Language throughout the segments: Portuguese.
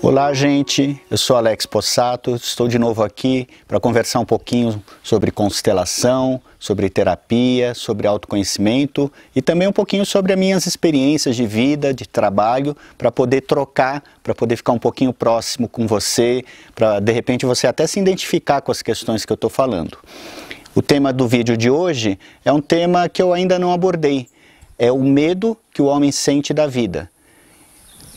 Olá, gente. Eu sou Alex Possato. Estou de novo aqui para conversar um pouquinho sobre constelação, sobre terapia, sobre autoconhecimento e também um pouquinho sobre as minhas experiências de vida, de trabalho, para poder trocar, para poder ficar um pouquinho próximo com você, para de repente você até se identificar com as questões que eu estou falando. O tema do vídeo de hoje é um tema que eu ainda não abordei. É o medo que o homem sente da vida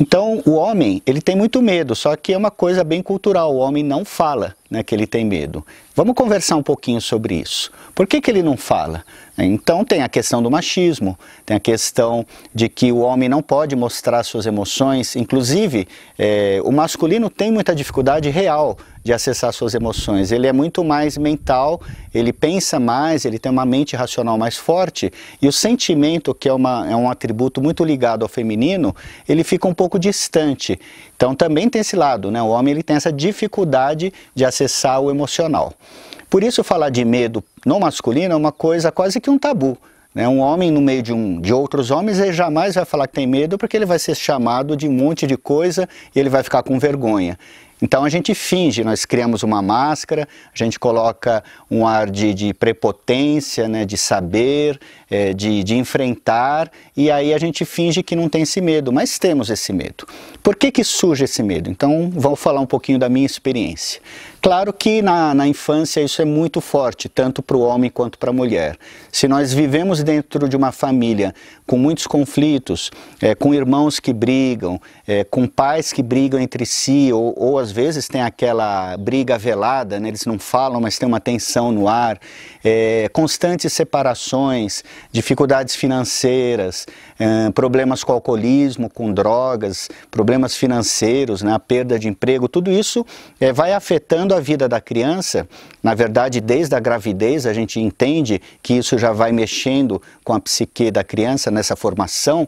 então, o homem, ele tem muito medo, só que é uma coisa bem cultural, o homem não fala né, que ele tem medo. Vamos conversar um pouquinho sobre isso. Por que, que ele não fala? Então tem a questão do machismo, tem a questão de que o homem não pode mostrar suas emoções. Inclusive, é, o masculino tem muita dificuldade real de acessar suas emoções. Ele é muito mais mental, ele pensa mais, ele tem uma mente racional mais forte. E o sentimento, que é, uma, é um atributo muito ligado ao feminino, ele fica um pouco distante. Então também tem esse lado, né? O homem ele tem essa dificuldade de acessar o emocional. Por isso falar de medo no masculino é uma coisa quase que um tabu. Né? Um homem no meio de, um, de outros homens ele jamais vai falar que tem medo porque ele vai ser chamado de um monte de coisa e ele vai ficar com vergonha. Então a gente finge, nós criamos uma máscara, a gente coloca um ar de, de prepotência, né, de saber, é, de, de enfrentar, e aí a gente finge que não tem esse medo, mas temos esse medo. Por que, que surge esse medo? Então vou falar um pouquinho da minha experiência. Claro que na, na infância isso é muito forte, tanto para o homem quanto para a mulher. Se nós vivemos dentro de uma família com muitos conflitos, é, com irmãos que brigam, é, com pais que brigam entre si, ou, ou às vezes tem aquela briga velada, né? eles não falam, mas tem uma tensão no ar, é, constantes separações, dificuldades financeiras, é, problemas com alcoolismo, com drogas, problemas financeiros, né, a perda de emprego, tudo isso é, vai afetando a vida da criança. Na verdade, desde a gravidez, a gente entende que isso já vai mexendo com a psique da criança nessa formação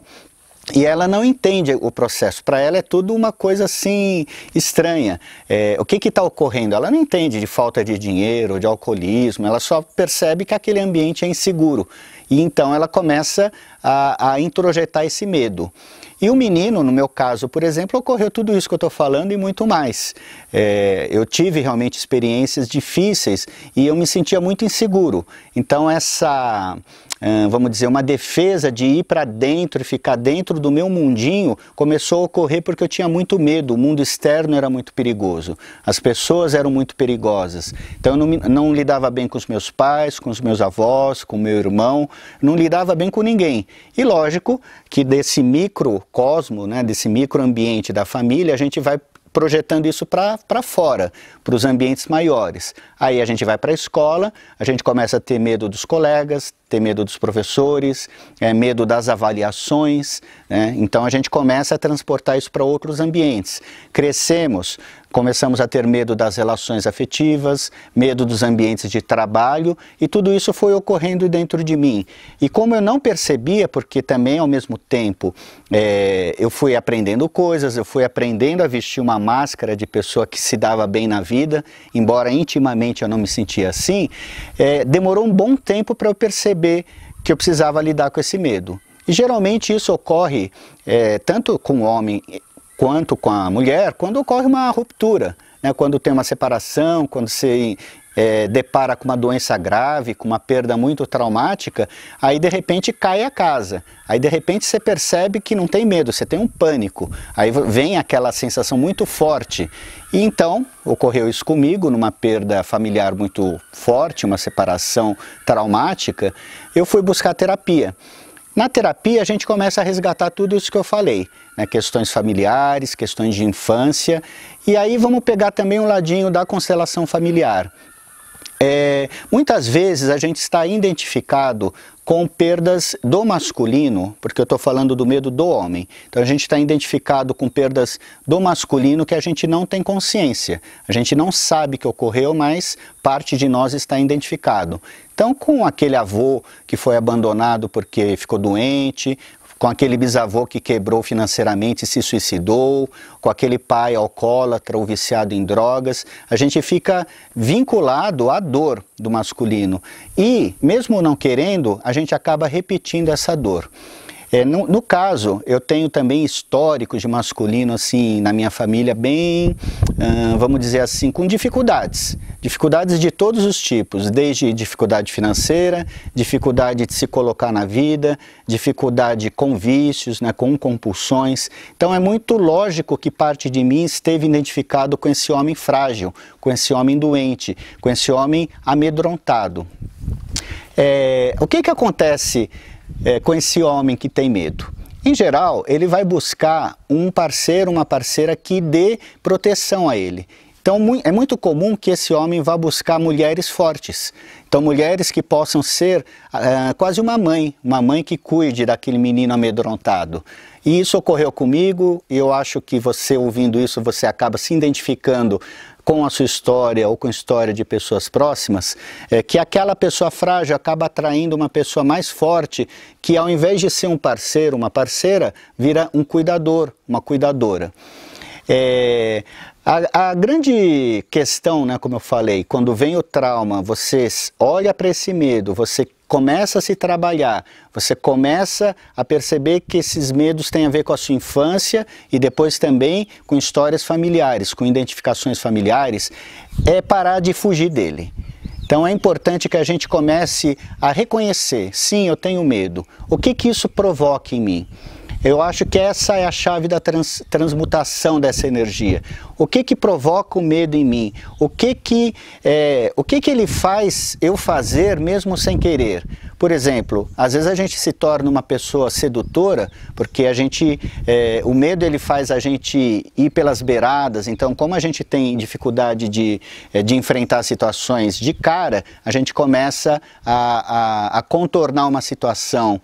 e ela não entende o processo. Para ela é tudo uma coisa assim estranha. É, o que está ocorrendo? Ela não entende de falta de dinheiro, de alcoolismo. Ela só percebe que aquele ambiente é inseguro. E então ela começa a, a introjetar esse medo. E o menino, no meu caso, por exemplo, ocorreu tudo isso que eu estou falando e muito mais. É, eu tive realmente experiências difíceis e eu me sentia muito inseguro. Então essa vamos dizer, uma defesa de ir para dentro e ficar dentro do meu mundinho começou a ocorrer porque eu tinha muito medo. O mundo externo era muito perigoso, as pessoas eram muito perigosas. Então eu não, não lidava bem com os meus pais, com os meus avós, com o meu irmão, não lidava bem com ninguém. E lógico que desse microcosmo, né, desse microambiente da família, a gente vai projetando isso para fora, para os ambientes maiores. Aí a gente vai para a escola, a gente começa a ter medo dos colegas, ter medo dos professores, é, medo das avaliações. Né? Então a gente começa a transportar isso para outros ambientes. Crescemos, Começamos a ter medo das relações afetivas, medo dos ambientes de trabalho e tudo isso foi ocorrendo dentro de mim. E como eu não percebia, porque também ao mesmo tempo é, eu fui aprendendo coisas, eu fui aprendendo a vestir uma máscara de pessoa que se dava bem na vida, embora intimamente eu não me sentia assim, é, demorou um bom tempo para eu perceber que eu precisava lidar com esse medo. E geralmente isso ocorre é, tanto com o homem quanto com a mulher quando ocorre uma ruptura, né? quando tem uma separação, quando se é, depara com uma doença grave, com uma perda muito traumática, aí de repente cai a casa. Aí de repente você percebe que não tem medo, você tem um pânico. Aí vem aquela sensação muito forte. E então ocorreu isso comigo, numa perda familiar muito forte, uma separação traumática. Eu fui buscar terapia. Na terapia, a gente começa a resgatar tudo isso que eu falei, né? questões familiares, questões de infância, e aí vamos pegar também o ladinho da constelação familiar, é, muitas vezes a gente está identificado com perdas do masculino, porque eu estou falando do medo do homem. Então a gente está identificado com perdas do masculino que a gente não tem consciência. A gente não sabe que ocorreu, mas parte de nós está identificado. Então, com aquele avô que foi abandonado porque ficou doente, com aquele bisavô que quebrou financeiramente e se suicidou, com aquele pai alcoólatra ou viciado em drogas. A gente fica vinculado à dor do masculino. E, mesmo não querendo, a gente acaba repetindo essa dor. É, no, no, caso, eu tenho também históricos de masculino, assim, na minha família, bem, vamos dizer assim, com dificuldades. Dificuldades de todos os tipos, desde dificuldade financeira, dificuldade de se colocar na vida, dificuldade com vícios, né, com compulsões. Então é muito lógico que parte de mim esteve identificado com esse homem frágil, com esse homem doente, com esse homem amedrontado. É, o que, que acontece? é, com esse homem que tem medo? Em geral, ele vai buscar um parceiro, uma parceira que dê proteção a ele. Então, é muito comum que esse homem vá buscar mulheres fortes. Então, mulheres que possam ser é, quase uma mãe, uma mãe que cuide daquele menino amedrontado. E isso ocorreu comigo, e eu acho que você ouvindo isso, você acaba se identificando com a sua história ou com a história de pessoas próximas, é que aquela pessoa frágil acaba atraindo uma pessoa mais forte, que ao invés de ser um parceiro, uma parceira, vira um cuidador, uma cuidadora. É, a, a, grande questão, né, como eu falei, quando vem o trauma, você olha para esse medo, você começa a se trabalhar, você começa a perceber que esses medos têm a ver com a sua infância e depois também com histórias familiares, com identificações familiares, é parar de fugir dele. Então é importante que a gente comece a reconhecer, sim, eu tenho medo. O que que isso provoca em mim? Eu acho que essa é a chave da trans, transmutação dessa energia. O que que provoca o medo em mim? O que que, é, o que que ele faz eu fazer mesmo sem querer? Por exemplo, às vezes a gente se torna uma pessoa sedutora porque a gente, é, o medo ele faz a gente ir pelas beiradas. Então, como a gente tem dificuldade de, é, de enfrentar situações de cara, a gente começa a, a, a contornar uma situação.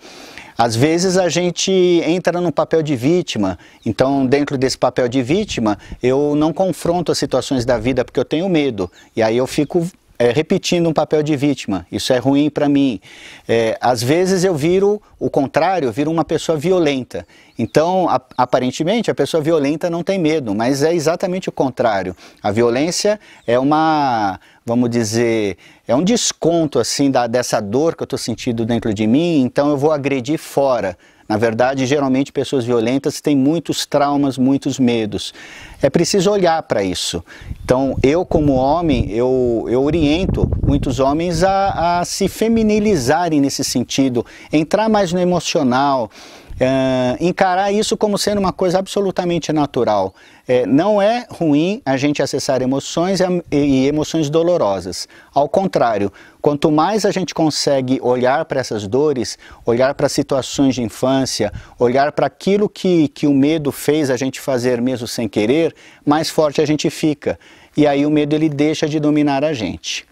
Às vezes a gente entra no papel de vítima, então dentro desse papel de vítima eu não confronto as situações da vida porque eu tenho medo e aí eu fico é, repetindo um papel de vítima. Isso é ruim para mim. É, às vezes eu viro o contrário, eu viro uma pessoa violenta. Então, a, aparentemente, a pessoa violenta não tem medo, mas é exatamente o contrário. A violência é uma vamos dizer, é um desconto assim da, dessa dor que eu estou sentindo dentro de mim, então eu vou agredir fora. Na verdade, geralmente pessoas violentas têm muitos traumas, muitos medos. É preciso olhar para isso. Então, eu como homem, eu, eu oriento muitos homens a, a se feminilizarem nesse sentido, entrar mais no emocional, é, encarar isso como sendo uma coisa absolutamente natural. É, não é ruim a gente acessar emoções e, e emoções dolorosas. Ao contrário, quanto mais a gente consegue olhar para essas dores, olhar para situações de infância, olhar para aquilo que, que o medo fez a gente fazer mesmo sem querer, mais forte a gente fica. E aí o medo ele deixa de dominar a gente.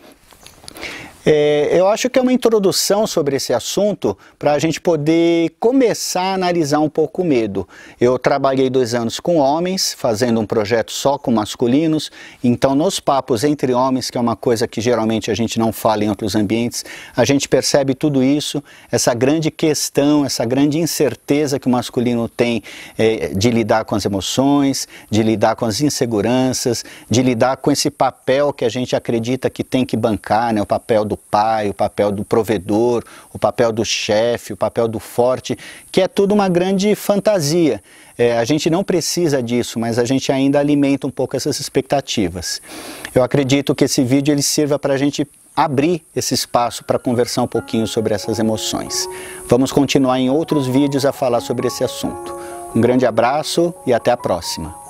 É, eu acho que é uma introdução sobre esse assunto para a gente poder começar a analisar um pouco o medo. Eu trabalhei dois anos com homens, fazendo um projeto só com masculinos, então nos papos entre homens, que é uma coisa que geralmente a gente não fala em outros ambientes, a gente percebe tudo isso, essa grande questão, essa grande incerteza que o masculino tem é, de lidar com as emoções, de lidar com as inseguranças, de lidar com esse papel que a gente acredita que tem que bancar, né, o papel do pai, o papel do provedor, o papel do chefe, o papel do forte, que é tudo uma grande fantasia. É, a gente não precisa disso, mas a gente ainda alimenta um pouco essas expectativas. Eu acredito que esse vídeo ele sirva para a gente abrir esse espaço para conversar um pouquinho sobre essas emoções. Vamos continuar em outros vídeos a falar sobre esse assunto. Um grande abraço e até a próxima.